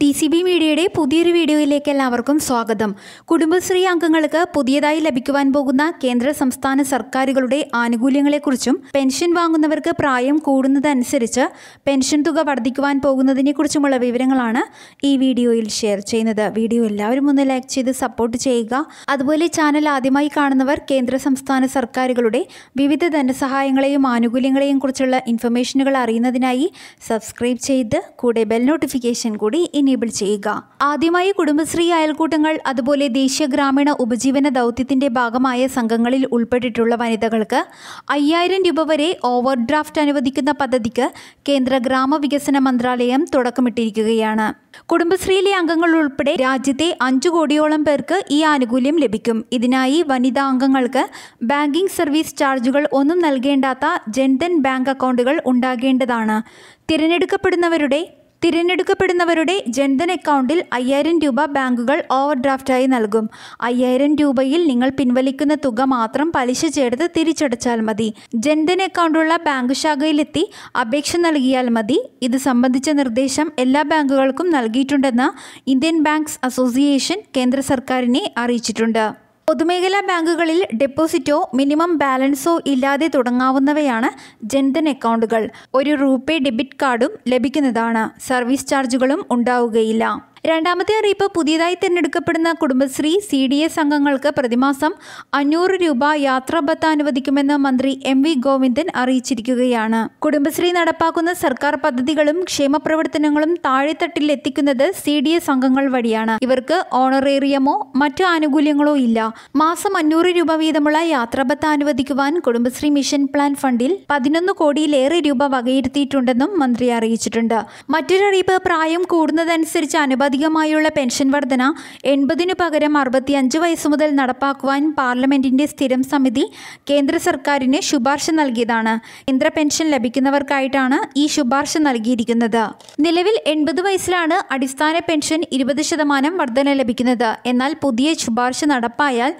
D C B മീഡിയയുടെ പുതിയൊരു വീഡിയോയിലേക്ക് എല്ലാവർക്കും സ്വാഗതം കുടുംബശ്രീ അംഗങ്ങൾക്ക് പുതിയതായി ലഭിക്കുവാൻ പോകുന്ന കേന്ദ്ര സംസ്ഥാന സർക്കാരുകളുടെ ആനുകൂല്യങ്ങളെക്കുറിച്ചും പെൻഷൻ വാങ്ങുന്നവർക്ക് പ്രായം കൂടുന്നതനുസരിച്ച് പെൻഷൻ തുക വർദ്ധിക്കുവാൻ പോകുന്നതിനെക്കുറിച്ചുമുള്ള വിവരങ്ങളാണ് ഈ വീഡിയോയിൽ ഷെയർ ചെയ്യുന്നത് വീഡിയോ എല്ലാവരും ഒന്ന് ലൈക്ക് ചെയ്ത് സപ്പോർട്ട് ചെയ്യുക അതുപോലെ ചാനൽ ആദ്യമായി കാണുന്നവർ കേന്ദ്ര സംസ്ഥാന സർക്കാരുകളുടെ വിവിധ ധനസഹായങ്ങളെയും ആനുകൂല്യങ്ങളെയും കുറിച്ചുള്ള ഇൻഫർമേഷനുകൾ അറിയുന്നതിനായി സബ്സ്ക്രൈബ് ചെയ്ത് കൂടെ ബെൽ നോട്ടിഫിക്കേഷൻ കൂടി എനേബിൾ ചെയ്യുക ആദ്യമായി കുടുംബശ്രീ അയൽക്കൂട്ടങ്ങൾ അതുപോലെ ദേശീയ ഗ്രാമീണ ഉപജീവന ദൗത്യത്തിന്റെ ഭാഗമായ സംഘങ്ങളിൽ ഉൾപ്പെട്ടിട്ടുള്ള വനിതകൾക്ക് അയ്യായിരം രൂപ വരെ ഓവർ ഡ്രാഫ്റ്റ് അനുവദിക്കുന്ന പദ്ധതിക്ക് കേന്ദ്ര ഗ്രാമവികസന മന്ത്രാലയം തുടക്കമിട്ടിരിക്കുകയാണ് കുടുംബശ്രീയിലെ അംഗങ്ങൾ ഉൾപ്പെടെ രാജ്യത്തെ അഞ്ചു കോടിയോളം പേർക്ക് ഈ ആനുകൂല്യം ലഭിക്കും ഇതിനായി വനിതാ അംഗങ്ങൾക്ക് ബാങ്കിംഗ് സർവീസ് ചാർജുകൾ ഒന്നും നൽകേണ്ടാത്ത ജൻധൻ ബാങ്ക് അക്കൗണ്ടുകൾ ഉണ്ടാകേണ്ടതാണ് തിരഞ്ഞെടുക്കപ്പെടുന്നവരുടെ തിരഞ്ഞെടുക്കപ്പെടുന്നവരുടെ ജൻധൻ അക്കൗണ്ടിൽ അയ്യായിരം രൂപ ബാങ്കുകൾ ഓവർ ഡ്രാഫ്റ്റായി നൽകും അയ്യായിരം രൂപയിൽ നിങ്ങൾ പിൻവലിക്കുന്ന തുക മാത്രം പലിശ ചേർത്ത് തിരിച്ചടച്ചാൽ മതി ജൻധൻ അക്കൗണ്ടുള്ള ബാങ്ക് ശാഖയിലെത്തി അപേക്ഷ നൽകിയാൽ മതി ഇത് സംബന്ധിച്ച നിർദ്ദേശം എല്ലാ ബാങ്കുകൾക്കും നൽകിയിട്ടുണ്ടെന്ന് ഇന്ത്യൻ ബാങ്ക്സ് അസോസിയേഷൻ കേന്ദ്ര സർക്കാരിനെ അറിയിച്ചിട്ടുണ്ട് പൊതുമേഖലാ ബാങ്കുകളിൽ ഡെപ്പോസിറ്റോ മിനിമം ബാലൻസോ ഇല്ലാതെ തുടങ്ങാവുന്നവയാണ് ജൻധൻ അക്കൗണ്ടുകൾ ഒരു റൂപേ ഡെബിറ്റ് കാർഡും ലഭിക്കുന്നതാണ് സർവീസ് ചാർജുകളും ഉണ്ടാവുകയില്ല രണ്ടാമത്തെ അറിയിപ്പ് പുതിയതായി തിരഞ്ഞെടുക്കപ്പെടുന്ന കുടുംബശ്രീ സി ഡി എസ് അംഗങ്ങൾക്ക് പ്രതിമാസം അഞ്ഞൂറ് രൂപ യാത്രാബത്ത അനുവദിക്കുമെന്ന് മന്ത്രി എം വി ഗോവിന്ദൻ അറിയിച്ചിരിക്കുകയാണ് കുടുംബശ്രീ നടപ്പാക്കുന്ന സർക്കാർ പദ്ധതികളും ക്ഷേമപ്രവർത്തനങ്ങളും താഴെത്തട്ടിൽ എത്തിക്കുന്നത് സി ഡി എസ് അംഗങ്ങൾ വഴിയാണ് ഇവർക്ക് ഓണറേറിയമോ മറ്റു ആനുകൂല്യങ്ങളോ ഇല്ല മാസം അഞ്ഞൂറ് രൂപ വീതമുള്ള യാത്രാബത്ത അനുവദിക്കുവാൻ കുടുംബശ്രീ മിഷൻ പ്ലാൻ ഫണ്ടിൽ പതിനൊന്ന് കോടിയിലേറെ രൂപ വകയിരുത്തിയിട്ടുണ്ടെന്നും മന്ത്രി അറിയിച്ചിട്ടുണ്ട് മറ്റൊരറിയിപ്പ് പ്രായം കൂടുന്നതനുസരിച്ച് അനുബന്ധ ആനുപാതികമായുള്ള പെൻഷൻ വർധന എൺപതിനു പകരം അറുപത്തിയഞ്ച് വയസ്സ് മുതൽ നടപ്പാക്കുവാൻ പാർലമെന്റിന്റെ സ്ഥിരം സമിതി കേന്ദ്ര സർക്കാരിന് ശുപാർശ നൽകിയതാണ് കേന്ദ്ര പെൻഷൻ ലഭിക്കുന്നവർക്കായിട്ടാണ് ഈ ശുപാർശ നൽകിയിരിക്കുന്നത് നിലവിൽ എൺപത് വയസ്സിലാണ് അടിസ്ഥാന പെൻഷൻ ഇരുപത് ശതമാനം വർധന ലഭിക്കുന്നത് എന്നാൽ പുതിയ ശുപാർശ നടപ്പായാൽ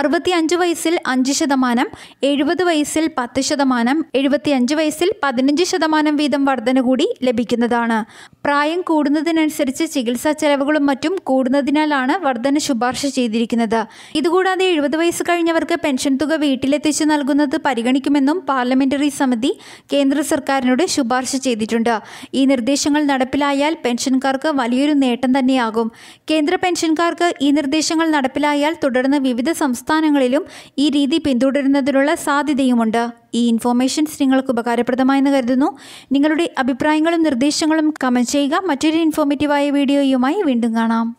അറുപത്തിയഞ്ച് വയസ്സിൽ അഞ്ച് ശതമാനം എഴുപത് വയസ്സിൽ പത്ത് ശതമാനം എഴുപത്തിയഞ്ച് വയസ്സിൽ പതിനഞ്ച് ശതമാനം വീതം വർധന കൂടി ലഭിക്കുന്നതാണ് പ്രായം കൂടുന്നതിനനുസരിച്ച് ചികിത്സാ ചെലവുകളും മറ്റും കൂടുന്നതിനാലാണ് വർധന ശുപാർശ ചെയ്തിരിക്കുന്നത് ഇതുകൂടാതെ എഴുപത് വയസ്സ് കഴിഞ്ഞവർക്ക് പെൻഷൻ തുക വീട്ടിലെത്തിച്ചു നൽകുന്നത് പരിഗണിക്കുമെന്നും പാർലമെന്ററി സമിതി കേന്ദ്ര സർക്കാരിനോട് ശുപാർശ ചെയ്തിട്ടുണ്ട് ഈ നിർദ്ദേശങ്ങൾ നടപ്പിലായാൽ പെൻഷൻകാർക്ക് വലിയൊരു നേട്ടം തന്നെയാകും കേന്ദ്ര പെൻഷൻകാർക്ക് ഈ നിർദ്ദേശങ്ങൾ നടപ്പിലായാൽ തുടർന്ന് വിവിധ സംസ്ഥാനങ്ങളിലും ഈ രീതി പിന്തുടരുന്നതിനുള്ള സാധ്യതയുമുണ്ട് ഈ ഇൻഫോർമേഷൻസ് നിങ്ങൾക്ക് ഉപകാരപ്രദമായെന്ന് കരുതുന്നു നിങ്ങളുടെ അഭിപ്രായങ്ങളും നിർദ്ദേശങ്ങളും കമൻറ്റ് ചെയ്യുക മറ്റൊരു ഇൻഫോർമേറ്റീവായ വീഡിയോയുമായി വീണ്ടും കാണാം